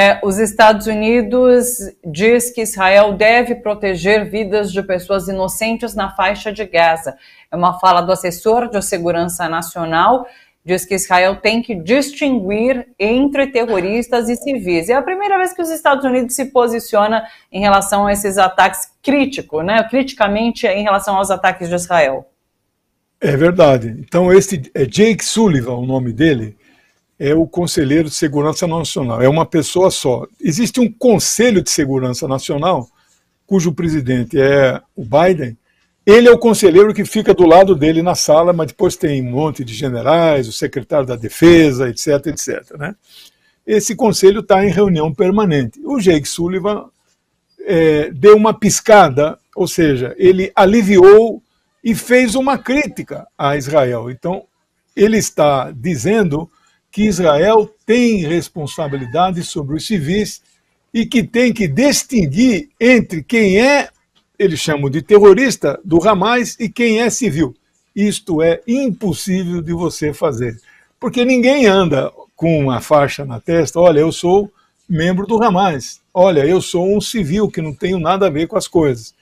É, os Estados Unidos diz que Israel deve proteger vidas de pessoas inocentes na faixa de Gaza. É uma fala do assessor de segurança nacional. Diz que Israel tem que distinguir entre terroristas e civis. É a primeira vez que os Estados Unidos se posiciona em relação a esses ataques crítico, né? Criticamente em relação aos ataques de Israel. É verdade. Então, este é Jake Sullivan, o nome dele é o Conselheiro de Segurança Nacional, é uma pessoa só. Existe um Conselho de Segurança Nacional, cujo presidente é o Biden, ele é o conselheiro que fica do lado dele na sala, mas depois tem um monte de generais, o secretário da defesa, etc, etc. Né? Esse conselho está em reunião permanente. O Jake Sullivan é, deu uma piscada, ou seja, ele aliviou e fez uma crítica a Israel. Então, ele está dizendo que Israel tem responsabilidade sobre os civis e que tem que distinguir entre quem é, eles chamam de terrorista, do Hamas e quem é civil. Isto é impossível de você fazer, porque ninguém anda com uma faixa na testa, olha, eu sou membro do Hamas, olha, eu sou um civil que não tenho nada a ver com as coisas.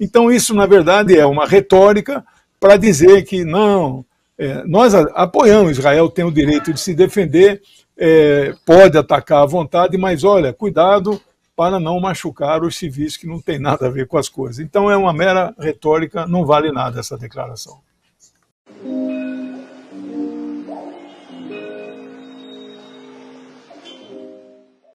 Então isso, na verdade, é uma retórica para dizer que não, é, nós apoiamos, Israel tem o direito de se defender, é, pode atacar à vontade, mas olha, cuidado para não machucar os civis que não tem nada a ver com as coisas. Então é uma mera retórica, não vale nada essa declaração.